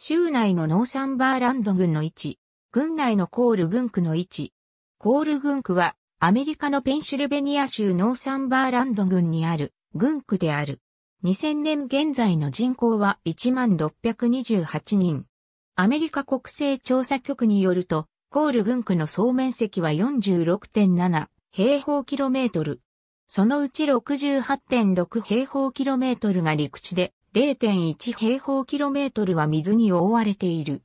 州内のノーサンバーランド軍の位置、軍内のコール軍区の位置。コール軍区は、アメリカのペンシルベニア州ノーサンバーランド軍にある軍区である。2000年現在の人口は1628人。アメリカ国勢調査局によると、コール軍区の総面積は46.7平方キロメートル。そのうち68.6平方キロメートルが陸地で、0.1平方キロメートルは水に覆われている。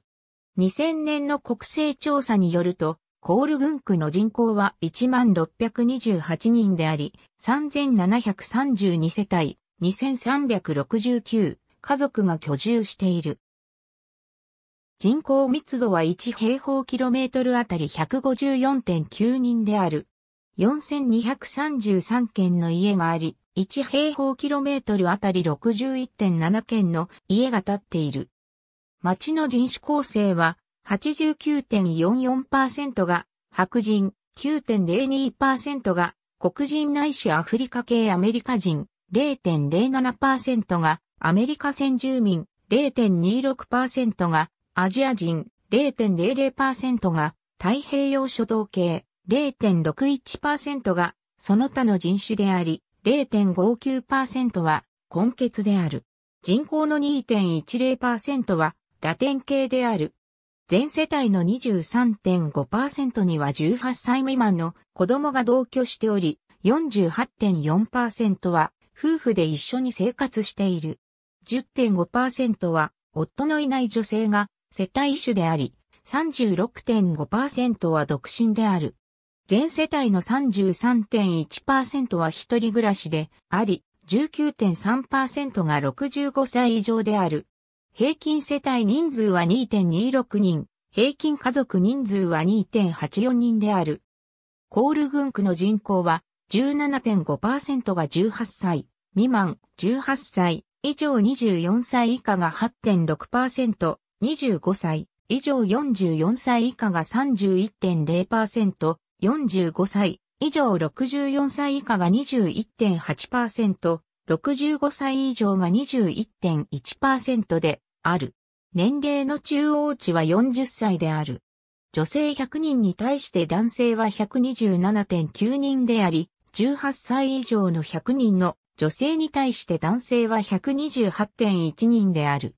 2000年の国勢調査によると、コール群区の人口は1628人であり、3732世帯、2369家族が居住している。人口密度は1平方キロメートルあたり154.9人である。4233軒の家があり、1平方キロメートルあたり61.7軒の家が建っている。町の人種構成は89.44%が白人、9.02%が黒人ないしアフリカ系アメリカ人、0.07%がアメリカ先住民、0.26%がアジア人、0.00%が太平洋諸島系、0.61%がその他の人種であり、0.59%は根血である。人口の2.10%はラテン系である。全世帯の23.5%には18歳未満の子供が同居しており、48.4%は夫婦で一緒に生活している。10.5%は夫のいない女性が世帯主であり、36.5%は独身である。全世帯の33.1%は一人暮らしであり、19.3%が65歳以上である。平均世帯人数は2.26人、平均家族人数は2.84人である。コール群区の人口は17.5%が18歳、未満、18歳、以上24歳以下が8.6%、25歳、以上44歳以下が31.0%、45歳以上64歳以下が21.8%、65歳以上が21.1%である。年齢の中央値は40歳である。女性100人に対して男性は127.9人であり、18歳以上の100人の女性に対して男性は128.1人である。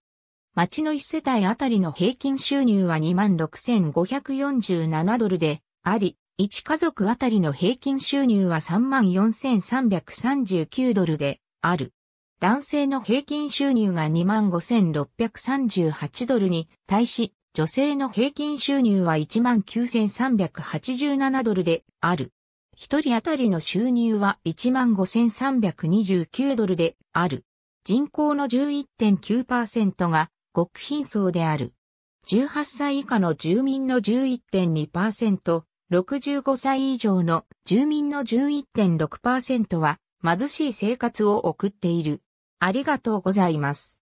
町の1世帯あたりの平均収入は26,547ドルであり、1家族あたりの平均収入は34,339ドルである。男性の平均収入が25,638ドルに対し、女性の平均収入は19,387ドルである。一人当たりの収入は15,329ドルである。人口の11.9%が極貧層である。18歳以下の住民の11.2%、65歳以上の住民の11.6%は貧しい生活を送っている。ありがとうございます。